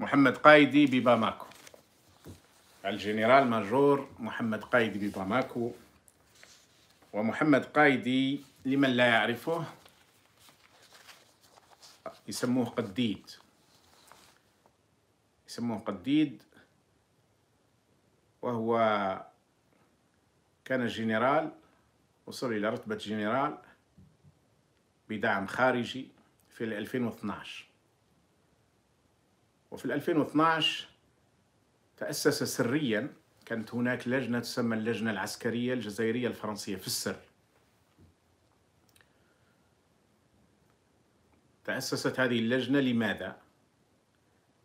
محمد قايدي بباماكو الجنرال ماجور محمد قايدي بباماكو ومحمد قايدي لمن لا يعرفه يسموه قديد يسموه قديد وهو كان جنرال وصل إلى رتبة جنرال بدعم خارجي في 2012 وفي 2012 تأسس سريا كانت هناك لجنة تسمى اللجنة العسكرية الجزائرية الفرنسية في السر تأسست هذه اللجنة لماذا؟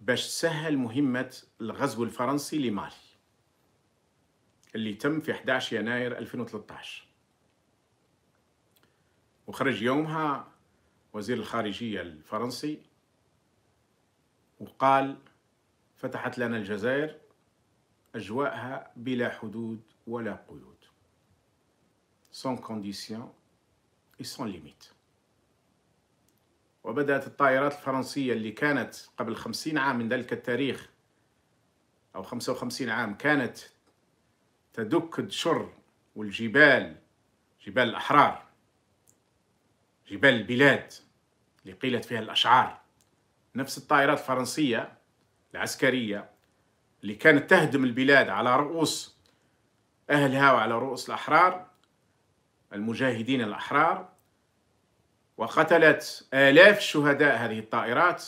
باش تسهل مهمة الغزو الفرنسي لمالي اللي تم في 11 يناير 2013 وخرج يومها وزير الخارجية الفرنسي وقال فتحت لنا الجزائر أجواءها بلا حدود ولا قيود sans condition et sans limite وبدأت الطائرات الفرنسية اللي كانت قبل خمسين عام من ذلك التاريخ أو خمسة وخمسين عام كانت تدك الشر والجبال جبال الأحرار جبال البلاد اللي قيلت فيها الأشعار نفس الطائرات الفرنسية العسكرية اللي كانت تهدم البلاد على رؤوس أهلها وعلى رؤوس الأحرار المجاهدين الأحرار وقتلت آلاف الشهداء هذه الطائرات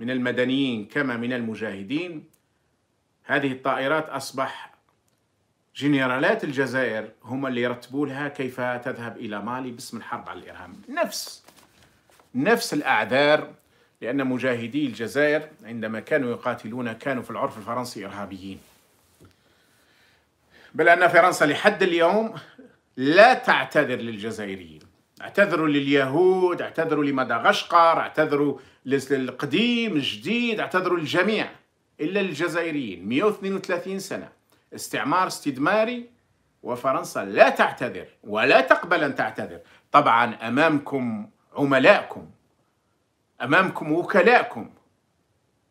من المدنيين كما من المجاهدين هذه الطائرات أصبح جنرالات الجزائر هم اللي يرتبوا لها كيف تذهب إلى مالي باسم الحرب على الإرهاب نفس نفس الأعذار لأن مجاهدي الجزائر عندما كانوا يقاتلون كانوا في العرف الفرنسي إرهابيين بل أن فرنسا لحد اليوم لا تعتذر للجزائريين اعتذروا لليهود اعتذروا لمدغشقر اعتذروا للقديم الجديد اعتذروا للجميع إلا الجزائريين 132 سنة استعمار استدماري وفرنسا لا تعتذر ولا تقبل أن تعتذر طبعا أمامكم عملائكم أمامكم وكلاءكم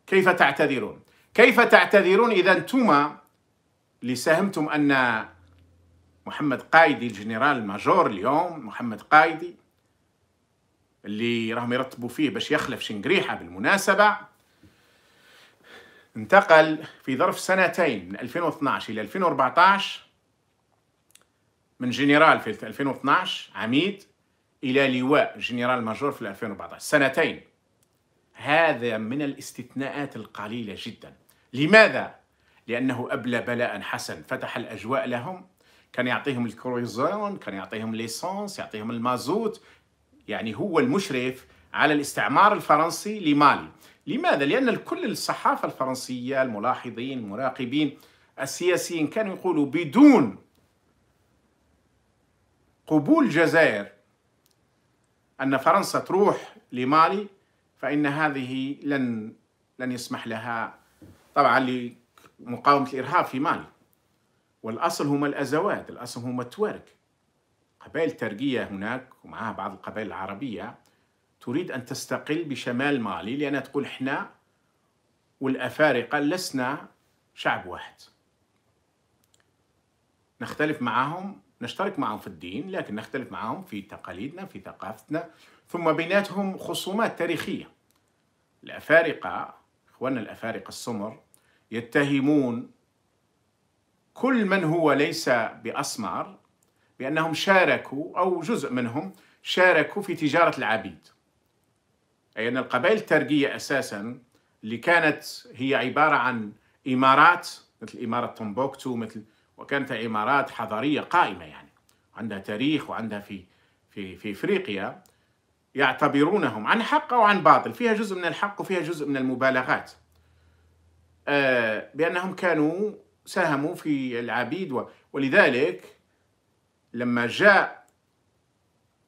كيف تعتذرون كيف تعتذرون إذا أنتما اللي ساهمتم أن محمد قايدي الجنرال الماجور اليوم محمد قايدي اللي راهم يرتبوا فيه باش يخلف شنقريحة بالمناسبة انتقل في ظرف سنتين من 2012 إلى 2014 من جنرال في 2012 عميد إلى لواء جنرال ماجور في 2014 سنتين هذا من الاستثناءات القليلة جدا لماذا؟ لأنه أبلى بلاء حسن فتح الأجواء لهم كان يعطيهم الكرويزون كان يعطيهم ليسانس يعطيهم المازوت يعني هو المشرف على الاستعمار الفرنسي لمالي لماذا؟ لأن كل الصحافة الفرنسية الملاحظين المراقبين السياسيين كانوا يقولوا بدون قبول الجزائر أن فرنسا تروح لمالي فإن هذه لن لن يسمح لها طبعا لمقاومة الإرهاب في مالي والأصل هما الأزوات الأصل هما التوارك قبائل ترقية هناك ومعها بعض القبائل العربية تريد أن تستقل بشمال مالي لأنها تقول إحنا والأفارقة لسنا شعب واحد نختلف معهم نشترك معهم في الدين لكن نختلف معهم في تقاليدنا في ثقافتنا ثم بيناتهم خصومات تاريخية الأفارقة إخواننا الأفارقة السمر يتهمون كل من هو ليس بأسمر بأنهم شاركوا أو جزء منهم شاركوا في تجارة العبيد أي أن القبائل الترجية أساسا اللي كانت هي عبارة عن إمارات مثل إمارة تومبوكتو مثل وكانت إمارات حضارية قائمة يعني عندها تاريخ وعندها في في في إفريقيا يعتبرونهم عن حق أو عن باطل فيها جزء من الحق وفيها جزء من المبالغات آه، بأنهم كانوا ساهموا في العبيد ولذلك لما جاء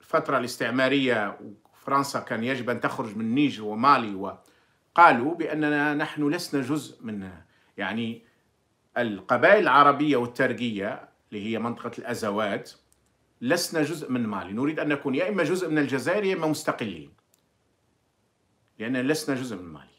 الفترة الاستعمارية وفرنسا كان يجب أن تخرج من النيجر ومالي وقالوا بأننا نحن لسنا جزء منها يعني القبائل العربية والترقية اللي هي منطقة الأزوات لسنا جزء من مالي نريد أن نكون يا إما جزء من الجزائر يا إما مستقلين لأننا لسنا جزء من مالي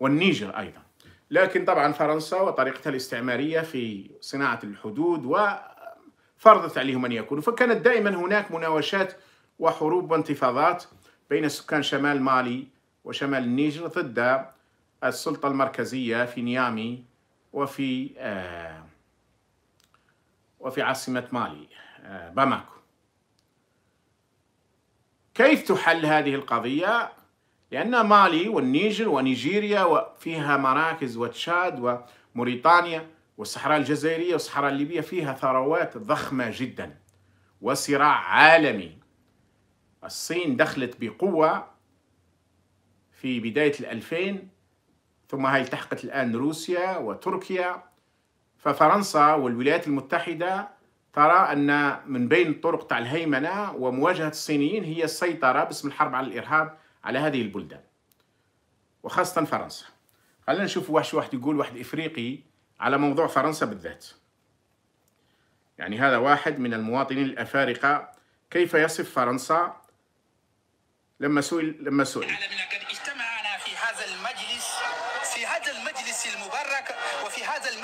والنيجر أيضا لكن طبعا فرنسا وطريقتها الاستعمارية في صناعة الحدود وفرضت عليهم أن يكونوا فكانت دائما هناك مناوشات وحروب وانتفاضات بين سكان شمال مالي وشمال النيجر ضد السلطة المركزية في نيامي وفي آه وفي عاصمة مالي آه، باماكو كيف تحل هذه القضية؟ لأن مالي والنيجر ونيجيريا وفيها مراكز وتشاد وموريتانيا والصحراء الجزائرية والصحراء الليبية فيها ثروات ضخمة جدا وصراع عالمي الصين دخلت بقوة في بداية الألفين ثم هي التحقت الآن روسيا وتركيا ففرنسا والولايات المتحدة ترى أن من بين الطرق تاع الهيمنة ومواجهة الصينيين هي السيطرة باسم الحرب على الإرهاب على هذه البلدان وخاصة فرنسا خلينا نشوف واش واحد يقول واحد إفريقي على موضوع فرنسا بالذات يعني هذا واحد من المواطنين الأفارقة كيف يصف فرنسا لما سئل لما سئل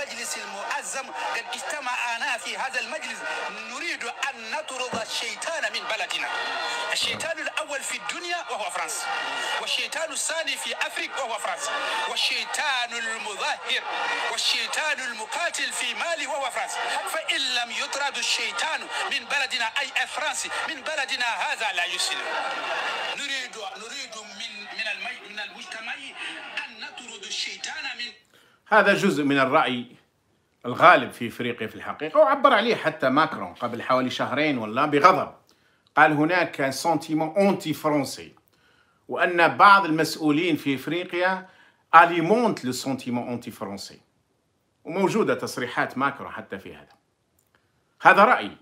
المجلس المعظم قد اجتمعنا في هذا المجلس نريد أن نطرد الشيطان من بلدنا الشيطان الأول في الدنيا وهو فرنسا والشيطان الثاني في أفريقيا وهو فرنسا والشيطان المظاهر والشيطان المقاتل في مالي وهو فرنسا فإن لم يطرد الشيطان من بلدنا أي فرنسي من بلدنا هذا لا يسلم نريد هذا جزء من الرأي الغالب في افريقيا في الحقيقه وعبر عليه حتى ماكرون قبل حوالي شهرين ولا بغضب قال هناك سنتيمون اونتي فرونسي وان بعض المسؤولين في افريقيا اليمونت لو سنتيمون اونتي فرونسي وموجوده تصريحات ماكرون حتى في هذا هذا رأي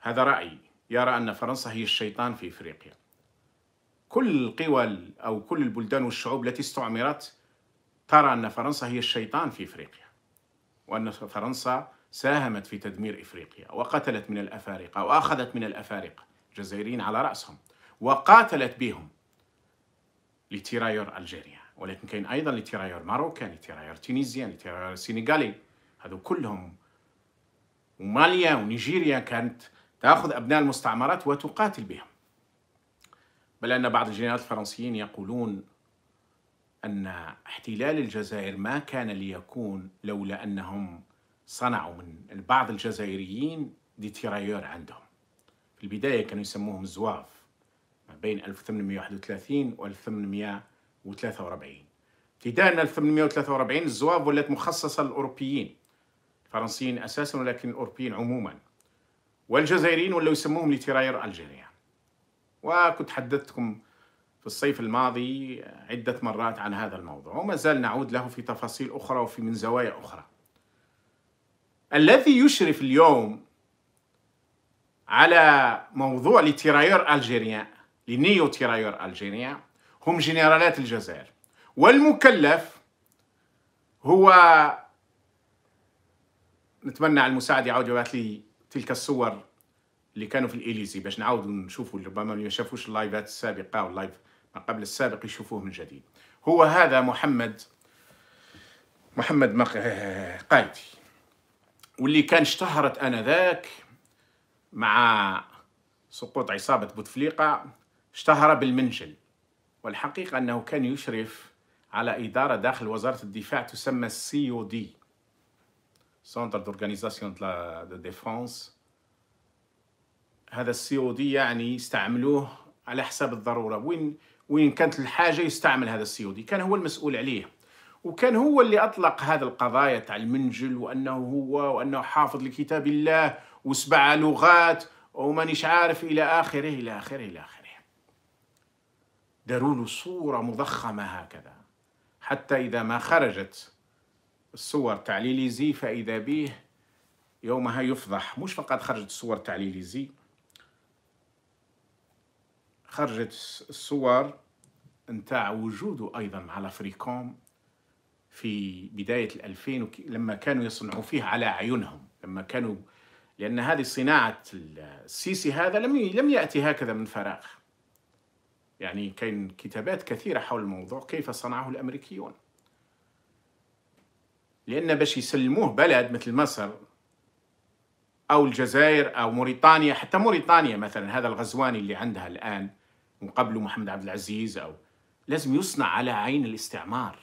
هذا رأي يرى ان فرنسا هي الشيطان في افريقيا كل القوى او كل البلدان والشعوب التي استعمرت ترى أن فرنسا هي الشيطان في إفريقيا وأن فرنسا ساهمت في تدمير إفريقيا وقتلت من الأفارقة وأخذت من الأفارقة جزائريين على رأسهم وقاتلت بهم لتيرايور ألجيريا ولكن كاين أيضا لتيرايور ماروكان لتيرايور تينيزيا لتيرايور سينغالي هذو كلهم وماليا ونيجيريا كانت تأخذ أبناء المستعمرات وتقاتل بهم بل أن بعض الجنرالات الفرنسيين يقولون أن احتلال الجزائر ما كان ليكون لولا أنهم صنعوا من بعض الجزائريين ديتيرايور عندهم في البداية كانوا يسموهم زواف ما بين 1831 و 1843 ابتداء من 1843 الزواف ولات مخصصة للأوروبيين الفرنسيين أساسا ولكن الأوروبيين عموما والجزائريين ولاو يسموهم لتيراير الجيريان وكنت حدثتكم في الصيف الماضي عدة مرات عن هذا الموضوع وما زال نعود له في تفاصيل أخرى وفي من زوايا أخرى الذي يشرف اليوم على موضوع لتيرايور ألجيريان لنيو تيرايور ألجيريان هم جنرالات الجزائر والمكلف هو نتمنى على المساعد يعاود يبعث لي تلك الصور اللي كانوا في الإليزي باش نعود نشوفوا ربما ما شافوش اللايفات السابقة واللايف ما قبل السابق يشوفوه من جديد هو هذا محمد محمد قايدي واللي كان اشتهرت انذاك مع سقوط عصابة بوتفليقة اشتهر بالمنجل والحقيقة أنه كان يشرف على إدارة داخل وزارة الدفاع تسمى السي او دي سونتر دورغانيزاسيون دو ديفونس هذا السي او دي يعني استعملوه على حساب الضرورة وين وين كانت الحاجة يستعمل هذا السيودي كان هو المسؤول عليه وكان هو اللي أطلق هذا القضايا تاع المنجل وأنه هو وأنه حافظ لكتاب الله وسبع لغات ومانيش عارف إلى آخره إلى آخره إلى آخره داروا له صورة مضخمة هكذا حتى إذا ما خرجت الصور تاع ليليزي فإذا به يومها يفضح مش فقط خرجت الصور تاع ليليزي خرجت الصور نتاع وجوده ايضا على فريكوم في بدايه الألفين لما كانوا يصنعوا فيه على عيونهم لما كانوا لان هذه صناعه السيسي هذا لم لم ياتي هكذا من فراغ يعني كان كتابات كثيره حول الموضوع كيف صنعه الامريكيون لان باش يسلموه بلد مثل مصر او الجزائر او موريتانيا حتى موريتانيا مثلا هذا الغزواني اللي عندها الان وقبله محمد عبد العزيز أو لازم يصنع على عين الاستعمار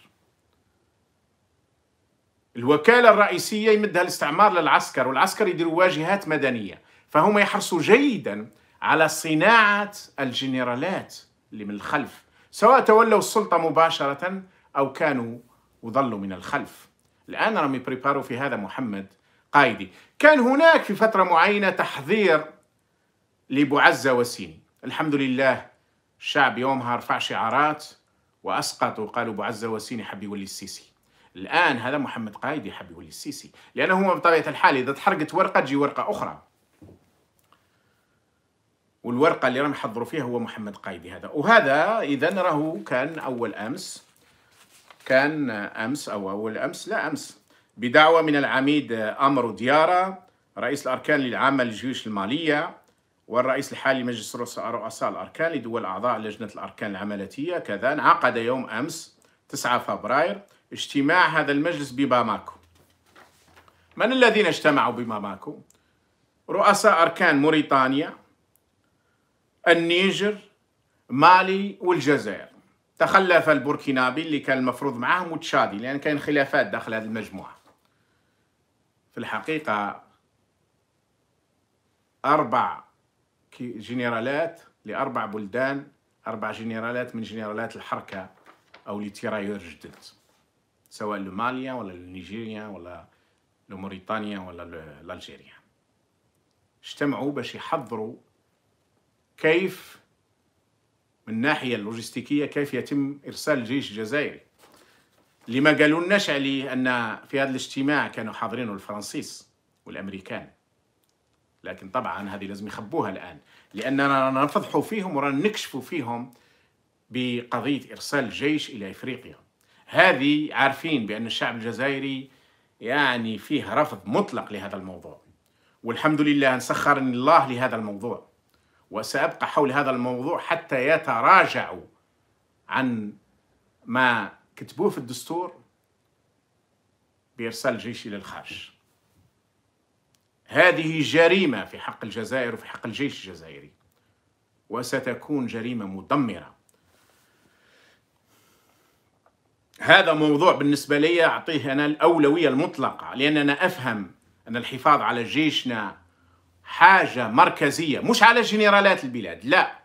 الوكالة الرئيسية يمدها الاستعمار للعسكر والعسكر يديروا واجهات مدنية فهم يحرصوا جيدا على صناعة الجنرالات اللي من الخلف سواء تولوا السلطة مباشرة أو كانوا وظلوا من الخلف الآن راهم بريبارو في هذا محمد قايدي كان هناك في فترة معينة تحذير لبعزة وسيني الحمد لله الشعب يومها رفع شعارات واسقطوا قالوا بعزه وسيني حب يولي السيسي الان هذا محمد قايد حب يولي السيسي لانه هو بطبيعه الحال اذا تحرقت ورقه تجي ورقه اخرى والورقة اللي راهم يحضروا فيها هو محمد قايدي هذا وهذا إذا راهو كان أول أمس كان أمس أو أول أمس لا أمس بدعوة من العميد أمر ديارة رئيس الأركان العامة للجيوش المالية والرئيس الحالي مجلس رؤساء الأركان لدول أعضاء لجنة الأركان العملتية كذا انعقد يوم أمس 9 فبراير اجتماع هذا المجلس بباماكو من الذين اجتمعوا بباماكو؟ رؤساء أركان موريتانيا النيجر مالي والجزائر تخلف البوركينابي اللي كان المفروض معهم وتشادي لأن كان خلافات داخل هذه المجموعة في الحقيقة أربع جنرالات لاربع بلدان اربع جنرالات من جنرالات الحركه او لي تيرايور جدد سواء لماليا ولا لنيجيريا ولا لموريتانيا ولا لالجيريا اجتمعوا باش يحضروا كيف من الناحيه اللوجستيكيه كيف يتم ارسال الجيش الجزائري اللي ما قالوا عليه ان في هذا الاجتماع كانوا حاضرين الفرنسيس والامريكان لكن طبعا هذه لازم يخبوها الآن لأننا نفضحوا فيهم ورانا نكشفوا فيهم بقضية إرسال جيش إلى إفريقيا هذه عارفين بأن الشعب الجزائري يعني فيه رفض مطلق لهذا الموضوع والحمد لله أن سخرني الله لهذا الموضوع وسأبقى حول هذا الموضوع حتى يتراجعوا عن ما كتبوه في الدستور بإرسال جيش إلى الخارج هذه جريمة في حق الجزائر وفي حق الجيش الجزائري وستكون جريمة مدمرة هذا موضوع بالنسبة لي أعطيه أنا الأولوية المطلقة لأن أنا أفهم أن الحفاظ على جيشنا حاجة مركزية مش على جنرالات البلاد لا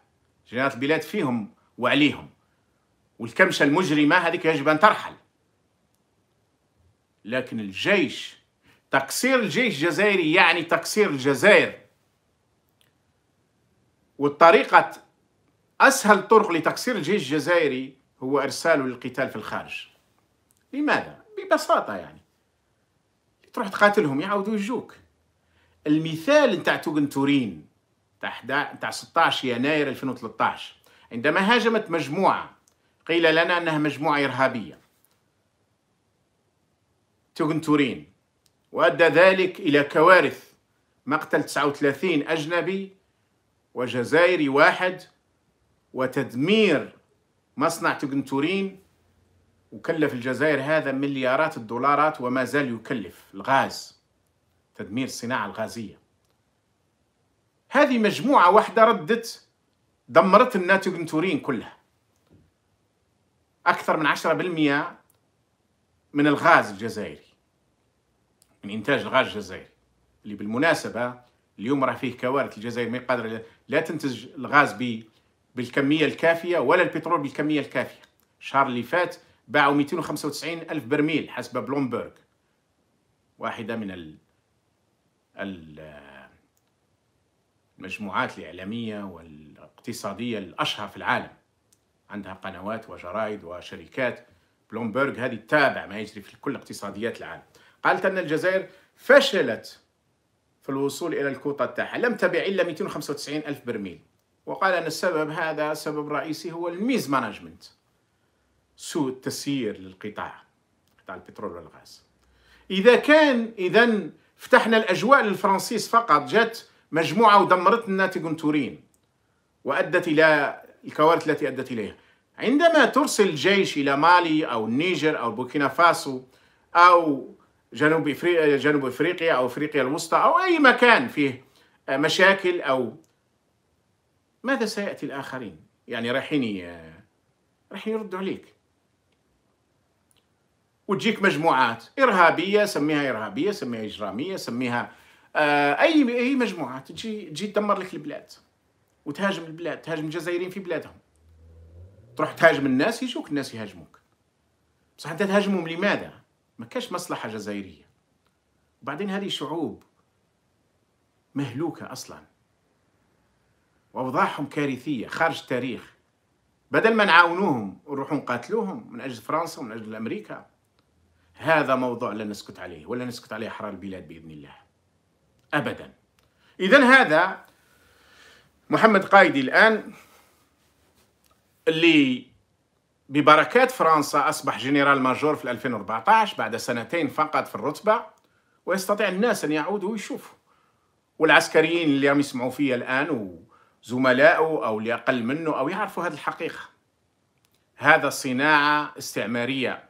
جنرالات البلاد فيهم وعليهم والكمشة المجرمة هذيك يجب أن ترحل لكن الجيش تكسير الجيش الجزائري يعني تكسير الجزائر والطريقة أسهل طرق لتكسير الجيش الجزائري هو إرساله للقتال في الخارج لماذا؟ ببساطة يعني تروح تقاتلهم يعودوا يجوك المثال نتاع توغن تورين نتاع 16 يناير 2013 عندما هاجمت مجموعة قيل لنا أنها مجموعة إرهابية توغن تورين وأدى ذلك إلى كوارث مقتل 39 أجنبي وجزائري واحد وتدمير مصنع تقنتورين وكلف الجزائر هذا مليارات الدولارات وما زال يكلف الغاز تدمير الصناعة الغازية هذه مجموعة واحدة ردت دمرت الناتوغنتورين كلها أكثر من 10% من الغاز الجزائري من إنتاج الغاز الجزائري اللي بالمناسبة اليوم راه فيه كوارث الجزائر ما قادرة لا تنتج الغاز بالكمية الكافية ولا البترول بالكمية الكافية الشهر اللي فات باعوا 295 ألف برميل حسب بلومبرغ واحدة من ال... المجموعات الإعلامية والاقتصادية الأشهر في العالم عندها قنوات وجرائد وشركات بلومبرغ هذه تتابع ما يجري في كل اقتصاديات العالم قالت أن الجزائر فشلت في الوصول إلى الكوطة تاعها لم تبع إلا 295 ألف برميل وقال أن السبب هذا سبب رئيسي هو الميز مانجمنت سوء التسيير للقطاع قطاع البترول والغاز إذا كان إذا فتحنا الأجواء للفرنسيس فقط جات مجموعة ودمرت الناتج تورين وأدت إلى الكوارث التي أدت إليها عندما ترسل الجيش إلى مالي أو النيجر أو بوركينا فاسو أو جنوب افريقيا جنوب افريقيا او افريقيا الوسطى او اي مكان فيه آه، مشاكل او ماذا سياتي الاخرين؟ يعني رايحين رايحين يردوا عليك وتجيك مجموعات ارهابيه سميها ارهابيه سميها اجراميه سميها آه، اي اي مجموعات تجي تجي تدمر لك البلاد وتهاجم البلاد تهاجم الجزائريين في بلادهم تروح تهاجم الناس يجوك الناس يهاجموك بصح انت تهاجمهم لماذا؟ ما كاش مصلحة جزائرية وبعدين هذه شعوب مهلوكة أصلا وأوضاعهم كارثية خارج التاريخ بدل ما نعاونوهم ونروحوا نقاتلوهم من أجل فرنسا ومن أجل أمريكا هذا موضوع لا نسكت عليه ولا نسكت عليه أحرار البلاد بإذن الله أبدا إذا هذا محمد قايدي الآن اللي ببركات فرنسا أصبح جنرال ماجور في 2014 بعد سنتين فقط في الرتبة ويستطيع الناس أن يعودوا ويشوفوا والعسكريين اللي راهم يسمعوا فيا الآن وزملائه أو اللي أقل منه أو يعرفوا هذه الحقيقة هذا صناعة استعمارية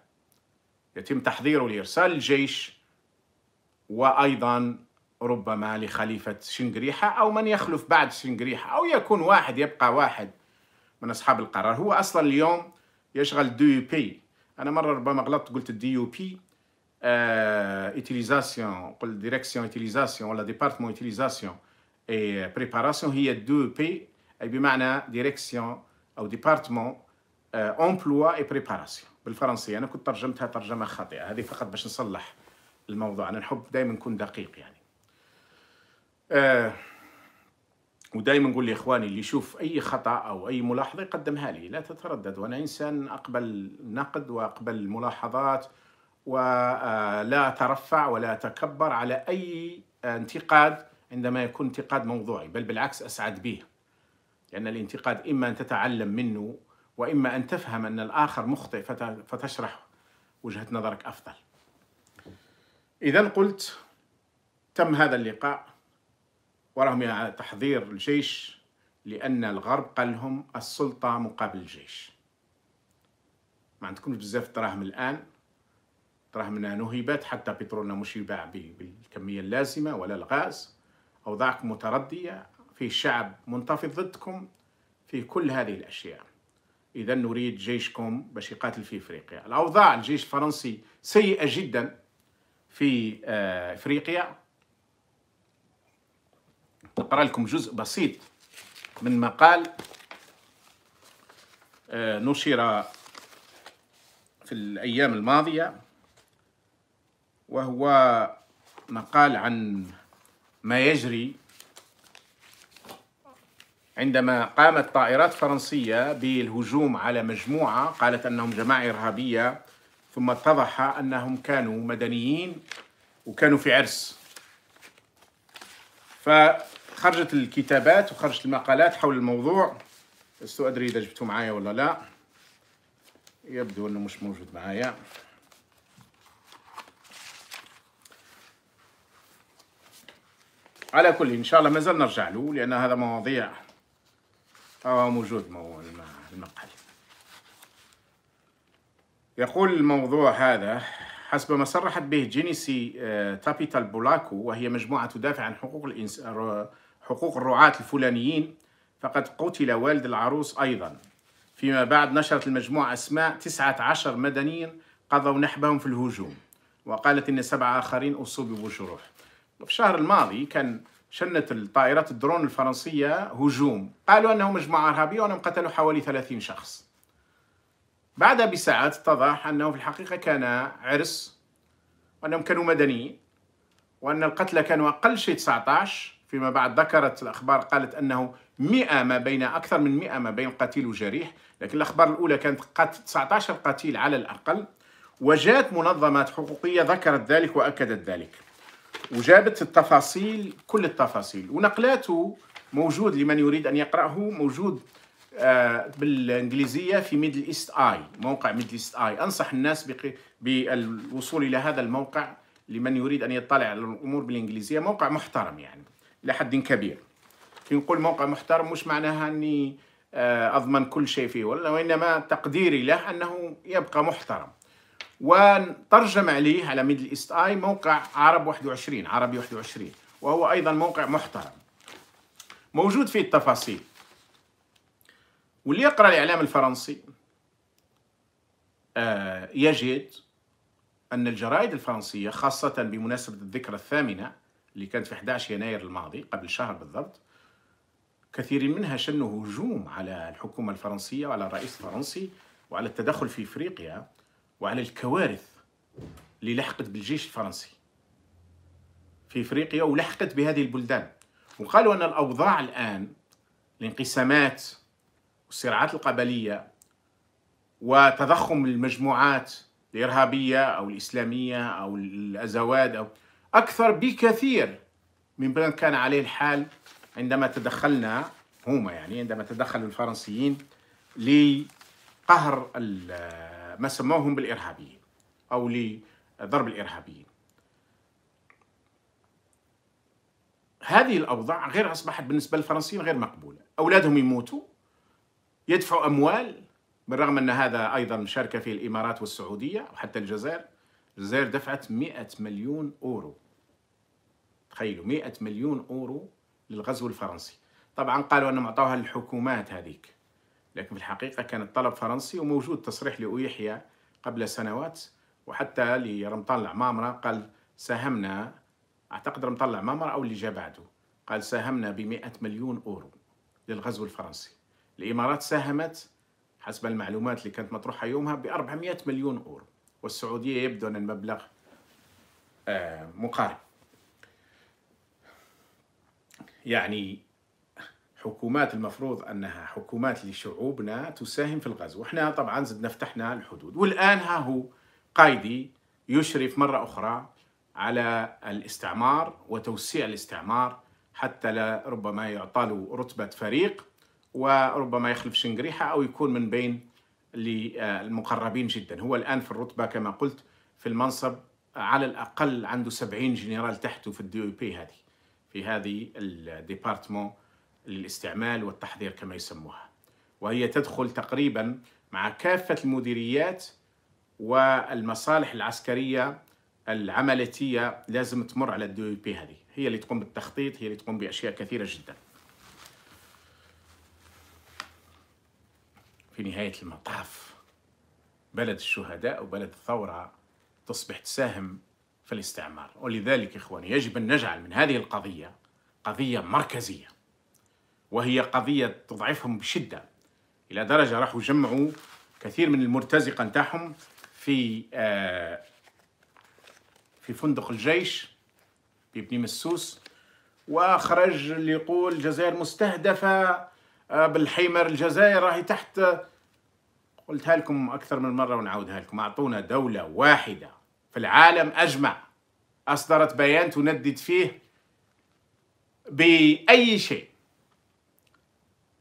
يتم تحضيره لإرسال الجيش وأيضا ربما لخليفة شنقريحة أو من يخلف بعد شنقريحة أو يكون واحد يبقى واحد من أصحاب القرار هو أصلا اليوم يشغل دي يو بي انا مره ربما غلطت قلت الدي يو بي اتيليزاسيون قلت ديريكسيون اتيليزاسيون ولا ديبارتمون اتيليزاسيون اي بريباراسيون هي دو بي اي بمعنى ديريكسيون او ديبارتمون امبلوا اي بريباراسيون بالفرنسيه انا كنت ترجمتها ترجمه خاطئه هذه فقط باش نصلح الموضوع انا نحب دائما نكون دقيق يعني آه ودائما نقول لاخواني اللي يشوف اي خطا او اي ملاحظه يقدمها لي لا تتردد وانا انسان اقبل نقد واقبل ملاحظات ولا آه، اترفع ولا اتكبر على اي انتقاد عندما يكون انتقاد موضوعي بل بالعكس اسعد به لان الانتقاد اما ان تتعلم منه واما ان تفهم ان الاخر مخطئ فتشرح وجهه نظرك افضل اذا قلت تم هذا اللقاء وراهم تحضير الجيش لأن الغرب قال لهم السلطة مقابل الجيش ما عندكمش بزاف دراهم الآن دراهمنا نهبت حتى بترولنا مش يباع بالكمية اللازمة ولا الغاز أوضاعكم متردية في شعب منتفض ضدكم في كل هذه الأشياء إذا نريد جيشكم باش يقاتل في إفريقيا الأوضاع الجيش الفرنسي سيئة جدا في آه، إفريقيا نقرا لكم جزء بسيط من مقال آه، نشر في الأيام الماضية وهو مقال عن ما يجري عندما قامت طائرات فرنسية بالهجوم على مجموعة قالت أنهم جماعة إرهابية ثم اتضح أنهم كانوا مدنيين وكانوا في عرس خرجت الكتابات وخرجت المقالات حول الموضوع لست أدري إذا جبته معايا ولا لا يبدو أنه مش موجود معايا على كل إن شاء الله مازال نرجع له لأن هذا مواضيع آه موجود المقال يقول الموضوع هذا حسب ما صرحت به جينيسي آه، تابيتال بولاكو وهي مجموعة تدافع عن حقوق الإنسان حقوق الرعاة الفلانيين فقد قتل والد العروس أيضا فيما بعد نشرت المجموعة أسماء تسعة عشر مدنيين قضوا نحبهم في الهجوم وقالت أن سبعة آخرين أصيبوا بجروح في الشهر الماضي كان شنت الطائرات الدرون الفرنسية هجوم قالوا أنه مجموعة إرهابية وأنهم قتلوا حوالي ثلاثين شخص بعدها بساعات اتضح أنه في الحقيقة كان عرس وأنهم كانوا مدنيين وأن القتلى كانوا أقل شيء 19 فيما بعد ذكرت الأخبار قالت أنه 100 ما بين أكثر من 100 ما بين قتيل وجريح لكن الأخبار الأولى كانت 19 قتيل على الأقل وجاءت منظمات حقوقية ذكرت ذلك وأكدت ذلك وجابت التفاصيل كل التفاصيل ونقلاته موجود لمن يريد أن يقرأه موجود آه، بالإنجليزية في ميدل إيست آي موقع ميدل إيست آي أنصح الناس بالوصول إلى هذا الموقع لمن يريد أن يطلع على الأمور بالإنجليزية موقع محترم يعني الى حد كبير كي نقول موقع محترم مش معناها اني آه، اضمن كل شيء فيه ولا وانما تقديري له انه يبقى محترم وترجم عليه على ميدل ايست اي موقع عرب 21 عربي 21 وهو ايضا موقع محترم موجود فيه التفاصيل واللي يقرا الاعلام الفرنسي آه، يجد ان الجرائد الفرنسيه خاصه بمناسبه الذكرى الثامنه اللي كانت في 11 يناير الماضي قبل شهر بالضبط كثير منها شنوا هجوم على الحكومة الفرنسية وعلى الرئيس الفرنسي وعلى التدخل في إفريقيا وعلى الكوارث اللي لحقت بالجيش الفرنسي في إفريقيا ولحقت بهذه البلدان وقالوا أن الأوضاع الآن الانقسامات والصراعات القبلية وتضخم المجموعات الإرهابية أو الإسلامية أو الأزواد أو أكثر بكثير مما كان عليه الحال عندما تدخلنا هما يعني عندما تدخل الفرنسيين لقهر ما سموهم بالإرهابيين أو لضرب الإرهابيين هذه الأوضاع غير أصبحت بالنسبة للفرنسيين غير مقبولة أولادهم يموتوا يدفعوا أموال بالرغم أن هذا أيضا مشاركة فيه الإمارات والسعودية وحتى الجزائر الجزائر دفعت 100 مليون أورو تخيلوا 100 مليون اورو للغزو الفرنسي طبعا قالوا انهم اعطوها للحكومات هذيك لكن في الحقيقه كان الطلب فرنسي وموجود تصريح لأويحيا قبل سنوات وحتى لرمطان العمامره قال ساهمنا اعتقد رمطان العمامره او اللي جاء بعده قال ساهمنا ب 100 مليون اورو للغزو الفرنسي الامارات ساهمت حسب المعلومات اللي كانت مطروحه يومها ب 400 مليون اورو والسعوديه يبدو ان المبلغ آه، مقارب يعني حكومات المفروض انها حكومات لشعوبنا تساهم في الغزو، احنا طبعا زدنا فتحنا الحدود، والان ها هو قايدي يشرف مره اخرى على الاستعمار وتوسيع الاستعمار حتى لا ربما يعطى رتبه فريق وربما يخلف شنقريحه او يكون من بين المقربين جدا، هو الان في الرتبه كما قلت في المنصب على الاقل عنده 70 جنرال تحته في الدي بي هذه. في هذه الديبارتمون للاستعمال والتحضير كما يسموها وهي تدخل تقريبا مع كافة المديريات والمصالح العسكرية العملية لازم تمر على الدي بي هذه هي اللي تقوم بالتخطيط هي اللي تقوم بأشياء كثيرة جدا في نهاية المطاف بلد الشهداء وبلد الثورة تصبح تساهم في الاستعمار ولذلك إخواني يجب أن نجعل من هذه القضية قضية مركزية وهي قضية تضعفهم بشدة إلى درجة راحوا جمعوا كثير من المرتزقة نتاعهم في آه، في فندق الجيش بابن مسوس وخرج اللي يقول الجزائر مستهدفة بالحيمر آه، بالحمر الجزائر راهي تحت قلتها لكم أكثر من مرة ونعاودها لكم أعطونا دولة واحدة في العالم أجمع أصدرت بيان تندد فيه بأي شيء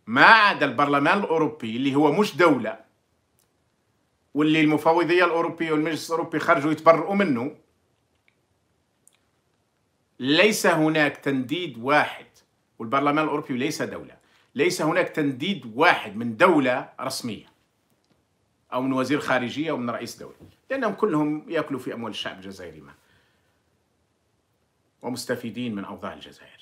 ما عدا البرلمان الأوروبي اللي هو مش دولة واللي المفوضية الأوروبية والمجلس الأوروبي خرجوا يتبرؤوا منه ليس هناك تنديد واحد والبرلمان الأوروبي ليس دولة ليس هناك تنديد واحد من دولة رسمية او من وزير خارجيه او من رئيس دوله لانهم كلهم ياكلوا في اموال الشعب الجزائري ما ومستفيدين من اوضاع الجزائر